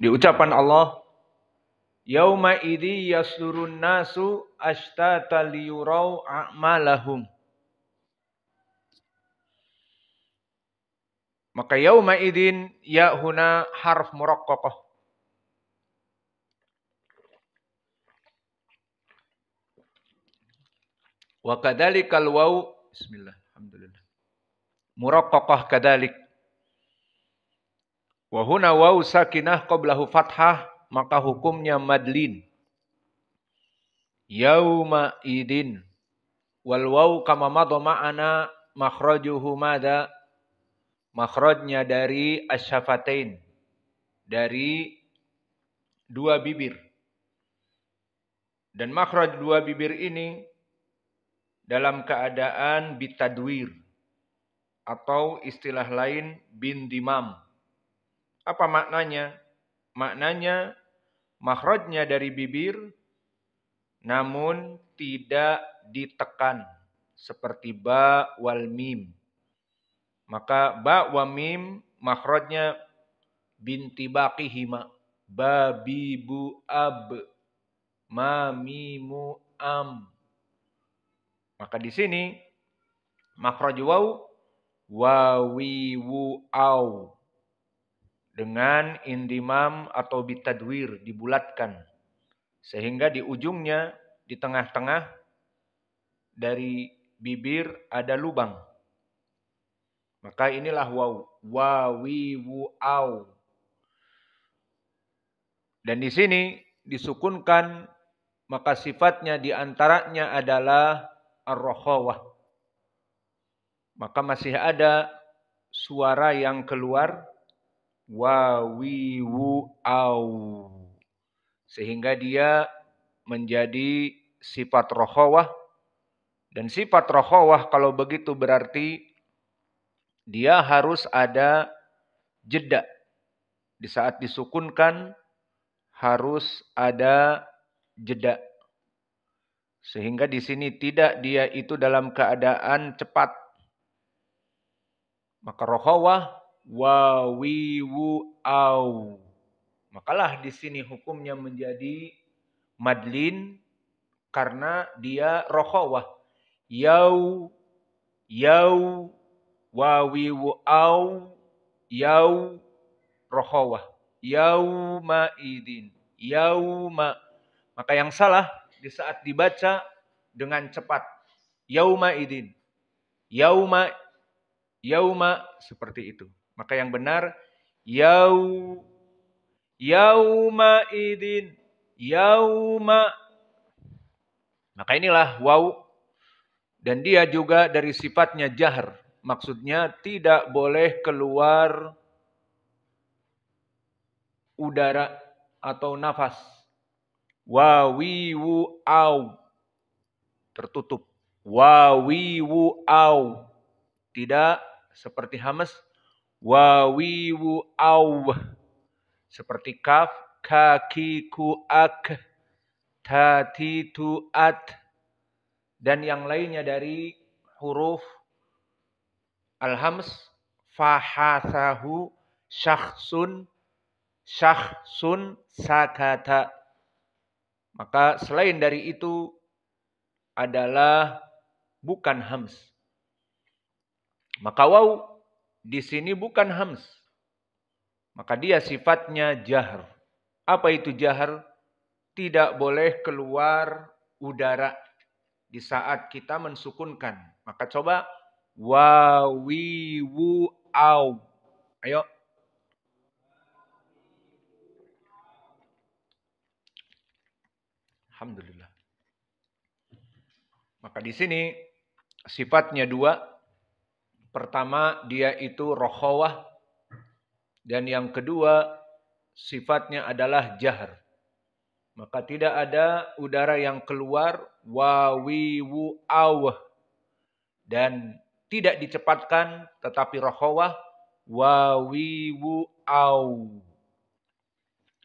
Di ucapan Allah, Yauma idhi yasurun nasu ashtata liyurau a'malahum. Maka yauma idin ya huna harf muraqqaqah. Wa kadzalikal waw bismillah alhamdulillah. Muraqqaqah kadzalik Wa huna waw sakinah qablahu fathah maka hukumnya madlin. Yauma idin wal waw kama madha ma'ana makhrajuhu madha makhrajnya dari asyafatain dari dua bibir. Dan makhraj dua bibir ini dalam keadaan bitadwir atau istilah lain bin dimam apa maknanya? Maknanya makhrajnya dari bibir namun tidak ditekan seperti ba wal mim. Maka ba wa mim makhrajnya binti baqihima babibu ab mamimu am. Maka di sini makhraj waw wu au dengan indimam atau bitadwir dibulatkan sehingga di ujungnya di tengah-tengah dari bibir ada lubang maka inilah waw wawi dan di sini disukunkan maka sifatnya di antaranya adalah ar maka masih ada suara yang keluar wawi au sehingga dia menjadi sifat rohawah dan sifat rohawah kalau begitu berarti dia harus ada jeda di saat disukunkan harus ada jeda sehingga di sini tidak dia itu dalam keadaan cepat maka rohawah wawiwu au. Makalah di sini hukumnya menjadi madlin karena dia rokhawah. Yau, yau, wawiwu au, yau, rokhawah. yau ma'idin, idin, ma, Maka yang salah di saat dibaca dengan cepat. yau yau idin, yau ma seperti itu. Maka yang benar yau yauma idin yauma maka inilah wau dan dia juga dari sifatnya jahar maksudnya tidak boleh keluar udara atau nafas wawiwu au tertutup wawiwu au tidak seperti hamas wawiwu aw seperti kaf kakiku ak tu at dan yang lainnya dari huruf alhams fahasahu syakhsun syakhsun sakata maka selain dari itu adalah bukan hams maka waw di sini bukan hams. Maka dia sifatnya jahar. Apa itu jahar? Tidak boleh keluar udara di saat kita mensukunkan. Maka coba wawi wu au. Ayo. Alhamdulillah. Maka di sini sifatnya dua, Pertama, dia itu rokhawah. Dan yang kedua, sifatnya adalah jahar. Maka tidak ada udara yang keluar wawiwu awah. Dan tidak dicepatkan tetapi rokhawah wawiwu aw.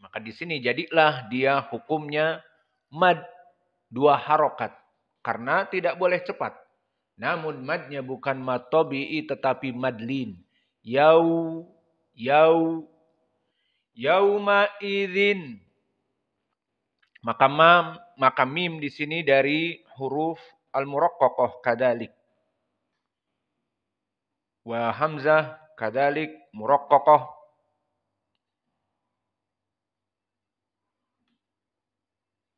Maka di sini jadilah dia hukumnya mad dua harokat. Karena tidak boleh cepat. Namun madnya bukan mad tabi'i tetapi madlin. Yau, yau, yauma idzin. Maka mam, maka mim di sini dari huruf al-muraqqaqah kadalik. Wa hamzah kadalik muraqqaqah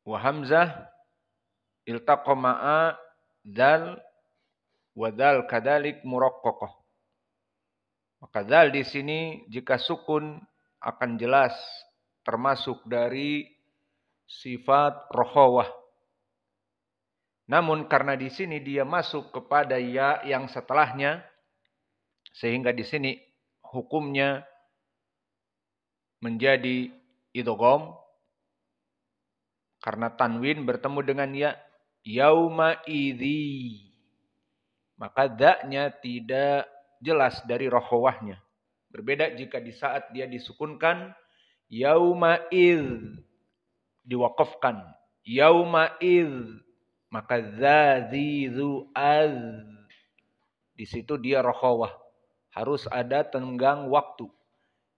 wa hamzah iltaqa ma'a dal Wadal kadalik murokkokoh. dal di sini jika sukun akan jelas termasuk dari sifat rohawah. Namun karena di sini dia masuk kepada ya yang setelahnya sehingga di sini hukumnya menjadi idogom. karena tanwin bertemu dengan ya yauma idhi. Maka daknya tidak jelas dari rohawahnya Berbeda jika di saat dia disukunkan yauma id diwakafkan yauma maka zazizu az di situ dia rokhawah harus ada tenggang waktu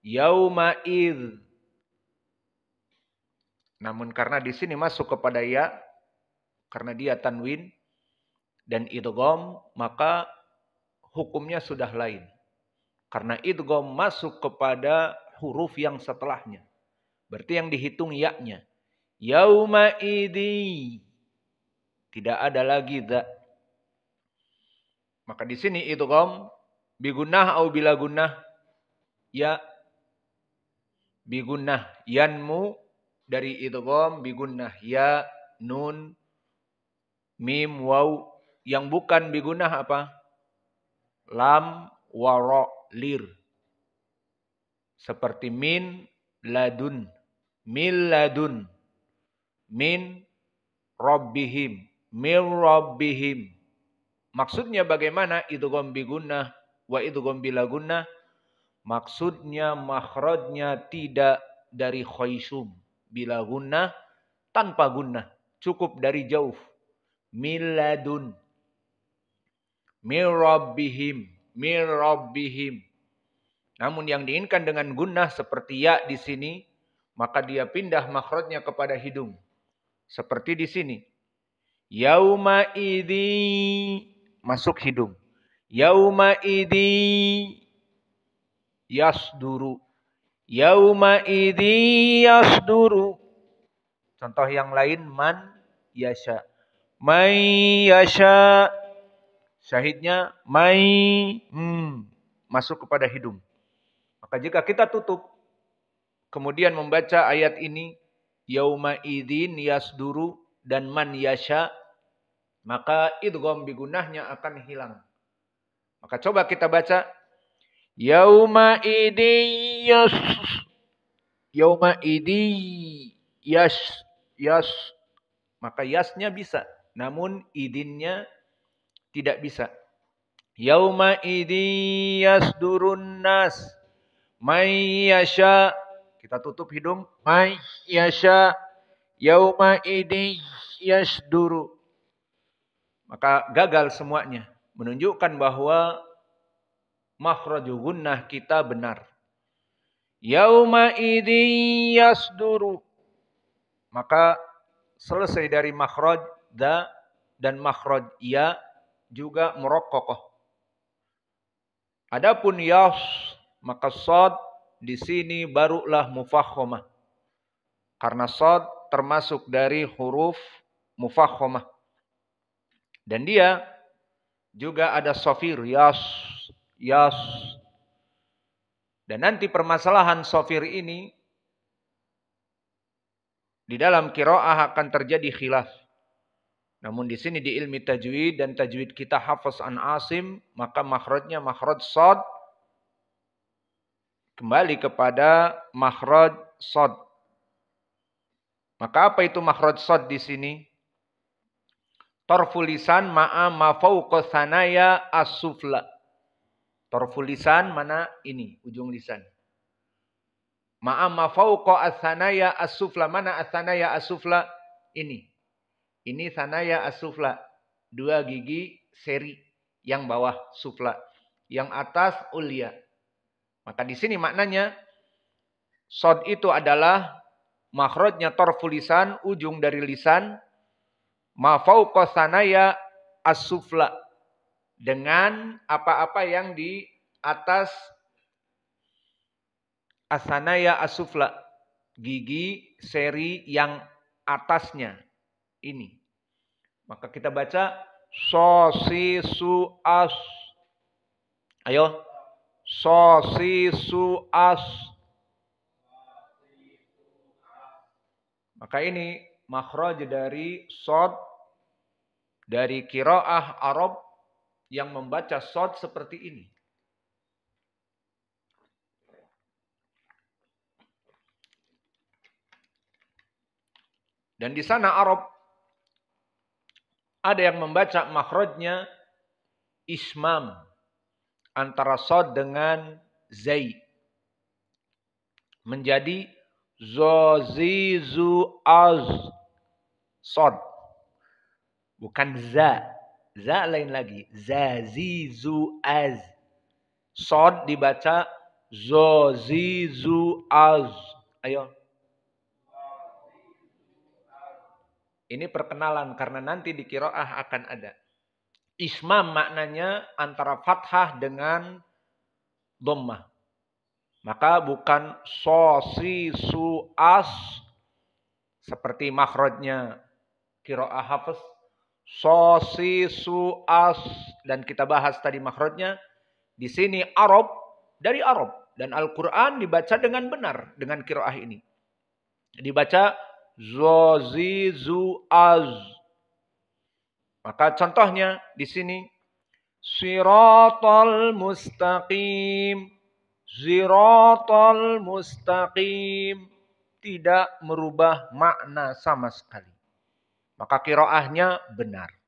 yauma namun karena di sini masuk kepada ya karena dia tanwin dan idgham maka hukumnya sudah lain. Karena idgham masuk kepada huruf yang setelahnya. Berarti yang dihitung yaknya. Yauma idi. Tidak ada lagi za. Maka di sini idgham bigunnah au bila gunnah ya bigunnah yanmu dari idgham bigunnah ya nun mim waw yang bukan bigunah apa? Lam waro lir. Seperti min ladun. Min ladun. Min robbihim. Min robbihim. Maksudnya bagaimana? Itu gombi gunah Wa itu gombi laguna Maksudnya makhrajnya tidak dari khaisum. Bila gunnah tanpa gunah Cukup dari jauh. Miladun Mirabbihim, mirabbihim. Namun yang diinginkan dengan gunnah seperti ya di sini, maka dia pindah makhrajnya kepada hidung. Seperti di sini. Yauma idzi masuk hidung. Yauma idzi yasduru. Yauma idzi yasduru. Contoh yang lain man yasha. Man yasha Syahidnya mai hmm, masuk kepada hidung. Maka jika kita tutup kemudian membaca ayat ini yauma idzin yasduru dan man yasha maka idgham bigunahnya akan hilang. Maka coba kita baca yauma idin yas yauma idin yas yas maka yasnya bisa namun idinnya tidak bisa. Yauma idzi yasdurun nas. May yasha. Kita tutup hidung. May yasha. Yauma idzi yasduru. Maka gagal semuanya. Menunjukkan bahwa makhraju gunnah kita benar. Yauma idzi yasduru. Maka selesai dari makhraj da dan makhraj ya juga merokkokoh. Adapun yas maka sod di sini barulah mufakhomah. Karena sod termasuk dari huruf mufakhomah. Dan dia juga ada sofir yas yas. Dan nanti permasalahan sofir ini di dalam kiroah akan terjadi khilaf. Namun di sini di ilmi tajwid dan tajwid kita hafaz an asim, maka makhrajnya makhraj sod. Kembali kepada makhraj sod. Maka apa itu makhraj sod di sini? Torfulisan ma'a mafauqa sanaya as-sufla. Torfulisan mana ini, ujung lisan. Ma'a mafauqa as-sanaya as-sufla. Mana as-sanaya as-sufla? Ini. Ini sanaya as Dua gigi seri. Yang bawah sufla. Yang atas ulia. Maka di sini maknanya. Sod itu adalah makhrajnya torfulisan lisan. Ujung dari lisan. Mafauqa sanaya as asufla Dengan apa-apa yang di atas asanaya asufla gigi seri yang atasnya ini. Maka kita baca sosisu as. Ayo. Sosisu as. Maka ini makhraj dari sod dari kiroah Arab yang membaca sod seperti ini. Dan di sana Arab ada yang membaca makhrajnya ismam antara sod dengan zai menjadi zozizu az sod bukan za za lain lagi zazizu az sod dibaca zozizu az ayo Ini perkenalan karena nanti di kiroah akan ada. isma maknanya antara fathah dengan dommah. Maka bukan sosi suas seperti makhrajnya kiroah hafes sosi suas dan kita bahas tadi makhrajnya di sini Arab dari Arab dan Al-Qur'an dibaca dengan benar dengan kiroah ini. Dibaca zozizu az. Maka contohnya di sini siratal mustaqim siratal mustaqim tidak merubah makna sama sekali. Maka kiroahnya benar.